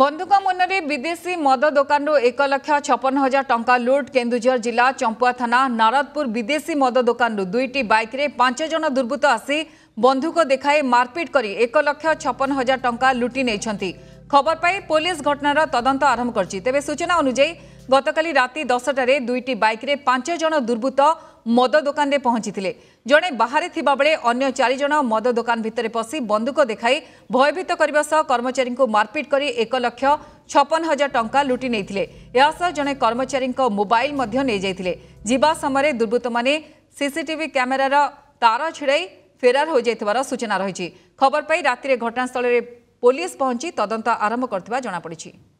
ବନ୍ଧୁକ ମୁନରେ ବିଦେଶୀ ମଦ ଦୋକାନରୁ ଏକ ଲକ୍ଷ ଛପନ ହଜାର ଟଙ୍କା ଲୁଟ୍ କେନ୍ଦୁଝର ଜିଲ୍ଲା ଚମ୍ପୁଆ ଥାନା ନାରଦପୁର ବିଦେଶୀ ମଦ ଦୋକାନରୁ ଦୁଇଟି ବାଇକ୍ରେ ପାଞ୍ଚ ଜଣ ଦୁର୍ବୃତ୍ତ ଆସି ବନ୍ଧୁକ ଦେଖାଇ ମାରପିଟ୍ କରି ଏକ ଲକ୍ଷ ଛପନ ହଜାର ଟଙ୍କା ଲୁଟି ନେଇଛନ୍ତି ଖବର ପାଇ ପୋଲିସ ଘଟଣାର ତଦନ୍ତ ଆରମ୍ଭ କରିଛି ତେବେ ସୂଚନା ଅନୁଯାୟୀ গতকালি রাতে দশটায় দুইটি বাইকরে পাঁচ জন দুর্বৃত্ত মদ দোকানে পৌঁছিলে জনে বাহারে থাকবে অন্য চারিজন মদ দোকান ভিতরে পশি বন্দুক দেখাই ভয়ভীত করার কর্মচারী মারপিট করে এক লক্ষ ছপন হাজার টঙ্কা লুটি নিয়ে এসহ জনে কর্মচারী মোবাইল নিয়ে যা সময় দুর্বৃত্ত মানে সিসিটিভি ক্যামেরার তার ছিড়াই ফেরার হয়ে যাই সূচনা রয়েছে খবর পাই রাতে ঘটনাস্থলের পুলিশ পৌঁছি তদন্ত আরম্ভ করা জনাপড়ি